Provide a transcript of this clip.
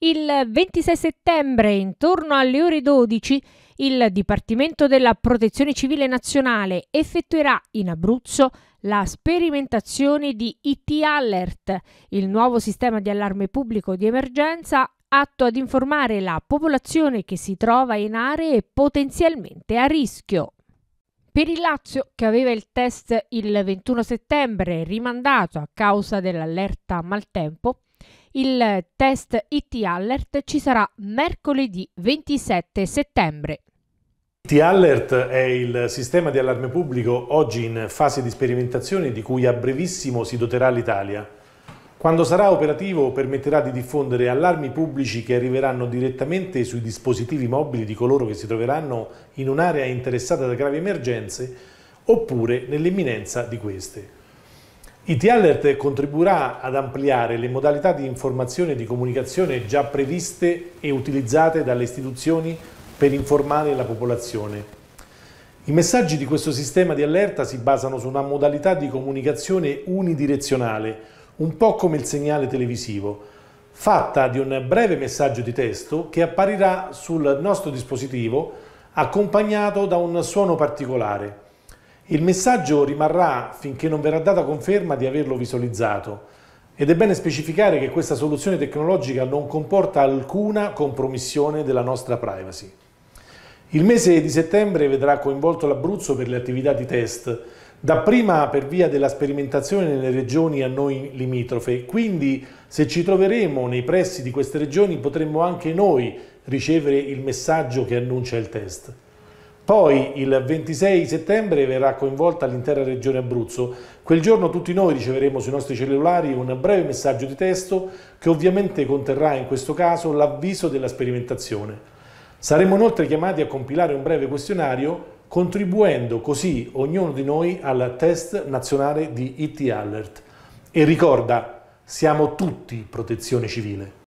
Il 26 settembre, intorno alle ore 12, il Dipartimento della Protezione Civile Nazionale effettuerà in Abruzzo la sperimentazione di IT Alert, il nuovo sistema di allarme pubblico di emergenza atto ad informare la popolazione che si trova in aree potenzialmente a rischio. Per il Lazio, che aveva il test il 21 settembre rimandato a causa dell'allerta maltempo, il test IT Alert ci sarà mercoledì 27 settembre. IT Alert è il sistema di allarme pubblico oggi in fase di sperimentazione di cui a brevissimo si doterà l'Italia. Quando sarà operativo permetterà di diffondere allarmi pubblici che arriveranno direttamente sui dispositivi mobili di coloro che si troveranno in un'area interessata da gravi emergenze oppure nell'imminenza di queste. IT Alert contribuirà ad ampliare le modalità di informazione e di comunicazione già previste e utilizzate dalle istituzioni per informare la popolazione. I messaggi di questo sistema di allerta si basano su una modalità di comunicazione unidirezionale, un po' come il segnale televisivo, fatta di un breve messaggio di testo che apparirà sul nostro dispositivo accompagnato da un suono particolare. Il messaggio rimarrà finché non verrà data conferma di averlo visualizzato ed è bene specificare che questa soluzione tecnologica non comporta alcuna compromissione della nostra privacy. Il mese di settembre vedrà coinvolto l'Abruzzo per le attività di test, dapprima per via della sperimentazione nelle regioni a noi limitrofe, quindi se ci troveremo nei pressi di queste regioni potremmo anche noi ricevere il messaggio che annuncia il test. Poi il 26 settembre verrà coinvolta l'intera regione Abruzzo. Quel giorno tutti noi riceveremo sui nostri cellulari un breve messaggio di testo che ovviamente conterrà in questo caso l'avviso della sperimentazione. Saremo inoltre chiamati a compilare un breve questionario contribuendo così ognuno di noi al test nazionale di IT Alert. E ricorda, siamo tutti protezione civile.